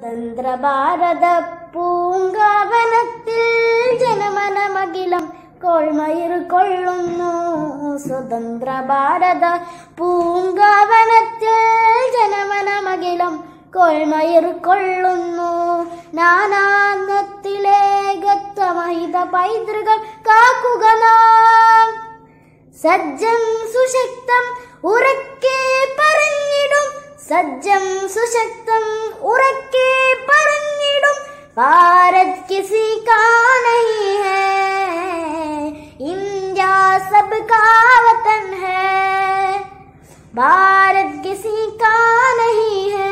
സ്വതന്ത്രഭാരത പൂങ്കാവനത്തിൽ ജനമനമകിലം കോൾമയിർ കൊള്ളുന്നു സ്വതന്ത്ര ഭാരത പൂങ്കാവനത്തിൽ ജനമനമകിലം കോൾമയിർ കൊള്ളുന്നു നാനാത്വമഹിത പൈതൃകം കാക്കുക നാം സജ്ജം സുശക്തം ഉറക്കെ പറഞ്ഞു സജ്ജം സുശക്തം ഉറക്കെ പറഞ്ഞിടും ഭാരത് കിസി കാണഹി ഹേ ഇന്ത്യ സബ്കാ വതൻ ഹേ ഭാരത് കിസി കാണഹി ഹേ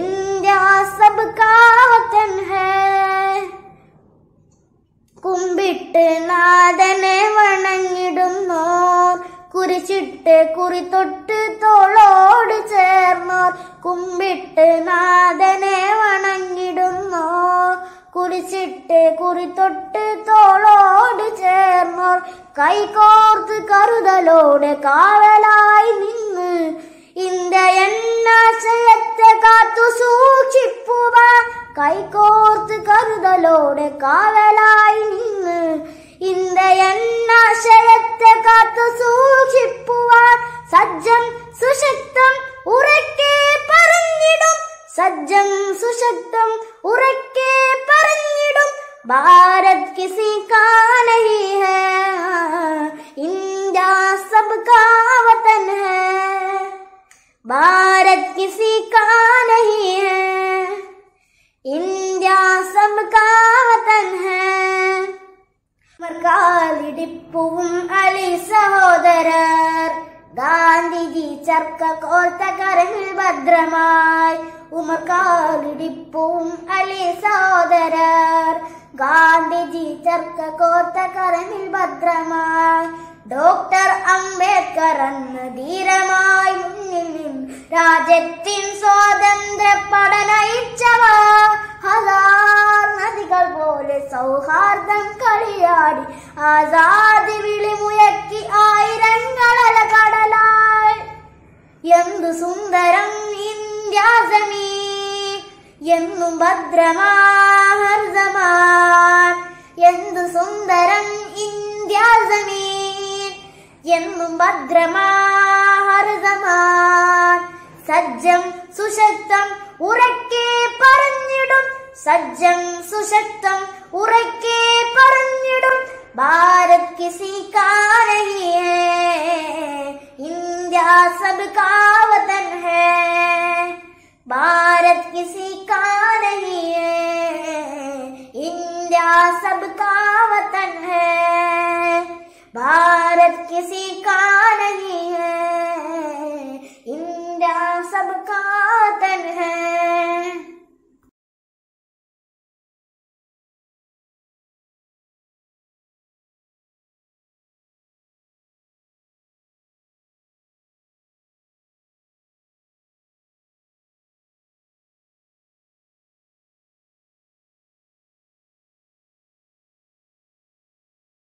ഇന്ത്യ സബ്കാ വതൻ ഹേ കുരിശിട്ട് കുറി തൊട്ട് തോളോട് ചേർന്നോർ കുമ്പിട്ട് നാഥനെ വണങ്ങിടുന്നോ കുരിശിട്ട് കുറി തൊട്ട് തോളോട് ചേർന്നോർ കൈകോർത്ത് കരുതലോടെ കാവലായി നിന്ന് ഇന്ത എണ്ണാശയത്തെ കാത്തു സൂക്ഷിപ്പുക കൈകോർത്ത് കരുതലോടെ കാവലായി നിന്ന് காத்து சூஷிப்புவார் சஜ்ஜன் சுசக்தம் உரைக்கே பரஞ்சிடும் சஜ்ஜன் சுசக்தம் உரைக்கே பரஞ்சிடும் பாரத் கிசி கா நஹி ஹை இந்தியா சப்கா வதன் ஹை பாரத் கிசி கா நஹி ஹை இந்தியா சப்கா പിടിപ്പും അലി സഹോദരർ ഗാന്ധിജി ചർക്ക കോർത്ത കരങ്ങൾ ഭദ്രമായി ഉമർ കാകിടിപ്പും അലി സഹോദരർ ഗാന്ധിജി ചർക്ക കോർത്ത കരങ്ങൾ ഭദ്രമായി ഡോക്ടർ അംബേദ്കർ അന്ന് ധീരമായി മുന്നിൽ നിൻ രാജ്യത്തിൻ സ്വാതന്ത്ര്യ പടനയിച്ചവ ഹലാർ നദികൾ പോലെ സൗഹാർദ്ദം കളിയാടി ആസാദി വിളിമുയക്കി ആയിരങ്ങളല കടലാൾ എന്തു സുന്ദരം ഇന്ത്യ സമീ എന്നും ഭദ്രമാർസമാൻ എന്തു സുന്ദരം ഇന്ത്യ സമീൻ എന്നും ഭദ്രമാർസമാൻ സജ്ജം സുശക്തം ഉറക്കേ പറഞ്ഞിടും സജ്ജം സുശക്തം ഉറക്കേ किसी का नहीं है इंडिया सबका वतन है भारत किसी का नहीं है इंडिया सबका वतन है भारत किसी